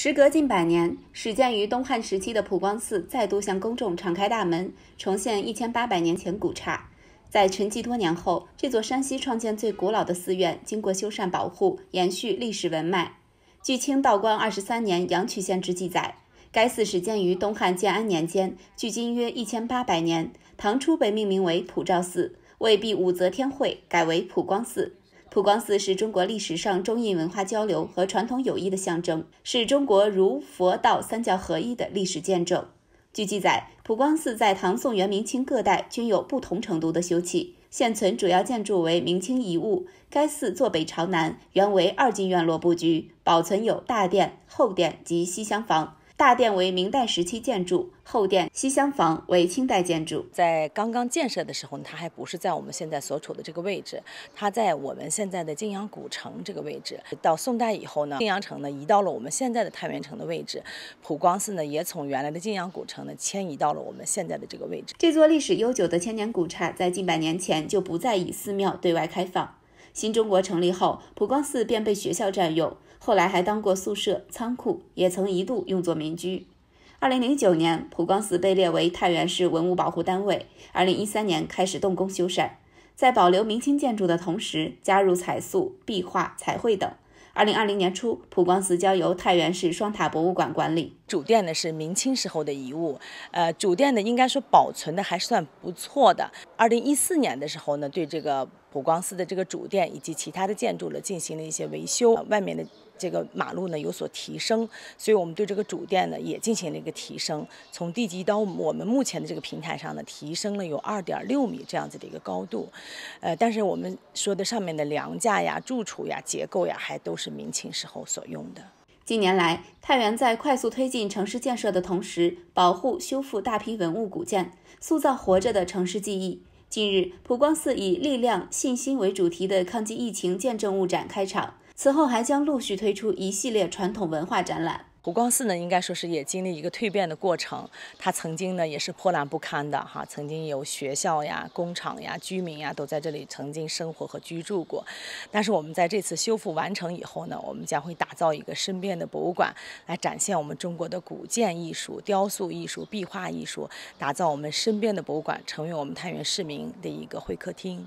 时隔近百年，始建于东汉时期的普光寺再度向公众敞开大门，重现一千八百年前古刹。在沉寂多年后，这座山西创建最古老的寺院，经过修缮保护，延续历史文脉。据清道光二十三年阳曲县志记载，该寺始建于东汉建安年间，距今约一千八百年。唐初被命名为普照寺，为避武则天讳，改为普光寺。普光寺是中国历史上中印文化交流和传统友谊的象征，是中国儒佛道三教合一的历史见证。据记载，普光寺在唐宋元明清各代均有不同程度的修葺，现存主要建筑为明清遗物。该寺坐北朝南，原为二进院落布局，保存有大殿、后殿及西厢房。大殿为明代时期建筑，后殿西厢房为清代建筑。在刚刚建设的时候，它还不是在我们现在所处的这个位置，它在我们现在的晋阳古城这个位置。到宋代以后呢，晋阳城呢移到了我们现在的太原城的位置，普光寺呢也从原来的晋阳古城呢迁移到了我们现在的这个位置。这座历史悠久的千年古刹，在近百年前就不再以寺庙对外开放。新中国成立后，普光寺便被学校占用，后来还当过宿舍、仓库，也曾一度用作民居。二零零九年，普光寺被列为太原市文物保护单位。二零一三年开始动工修缮，在保留明清建筑的同时，加入彩塑、壁画、彩绘等。二零二零年初，普光寺交由太原市双塔博物馆管理。主殿呢是明清时候的遗物，呃，主殿呢应该说保存的还算不错的。二零一四年的时候呢，对这个普光寺的这个主殿以及其他的建筑呢进行了一些维修，外面的。这个马路呢有所提升，所以我们对这个主殿呢也进行了一个提升，从地基到我们目前的这个平台上呢提升了有二点六米这样子的一个高度，呃，但是我们说的上面的梁架呀、柱础呀、结构呀，还都是明清时候所用的。近年来，太原在快速推进城市建设的同时，保护修复大批文物古建，塑造活着的城市记忆。近日，普光寺以“力量、信心”为主题的抗击疫情见证物展开场。此后还将陆续推出一系列传统文化展览。古光寺呢，应该说是也经历一个蜕变的过程。它曾经呢也是破烂不堪的哈，曾经有学校呀、工厂呀、居民呀都在这里曾经生活和居住过。但是我们在这次修复完成以后呢，我们将会打造一个身边的博物馆，来展现我们中国的古建艺术、雕塑艺术、壁画艺术，打造我们身边的博物馆，成为我们太原市民的一个会客厅。